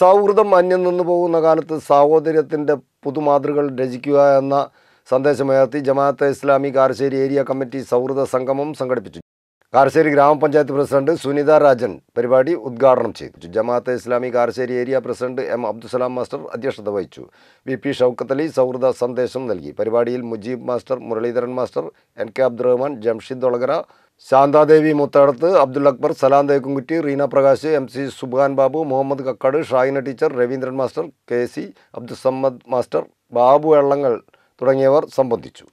സൗഹൃദം അന്യം നിന്നു പോകുന്ന കാലത്ത് സാഹോദര്യത്തിൻ്റെ പുതുമാതൃകൾ രചിക്കുക എന്ന സന്ദേശമുയർത്തി ജമാഅത്തെ ഇസ്ലാമി കാരശ്ശേരി ഏരിയ കമ്മിറ്റി സൗഹൃദ സംഗമം സംഘടിപ്പിച്ചു കാർശേരി ഗ്രാമപഞ്ചായത്ത് പ്രസിഡന്റ് സുനിത രാജൻ പരിപാടി ഉദ്ഘാടനം ചെയ്തു Jamaate Islami Karassery area president M Abdussalam master അധ്യക്ഷത വഹിച്ചു വി പി ഷൗക്കത്ത് അലി സൗഹൃദ സന്ദേശം നൽകി പരിപാടിയിൽ Mujeeb master Muraleedharan master N K Abdurahman Jamshid Olakara Shanthadevi Muthadath Abdul Akbar Salam Thekkumkutty Reena Prakash M C Suban Babu Muhammad Kakkad Shaina teacher Raveendran master K C Abdussamad master Babu Ellangal തുടങ്ങിയവർ സംബന്ധിച്ചു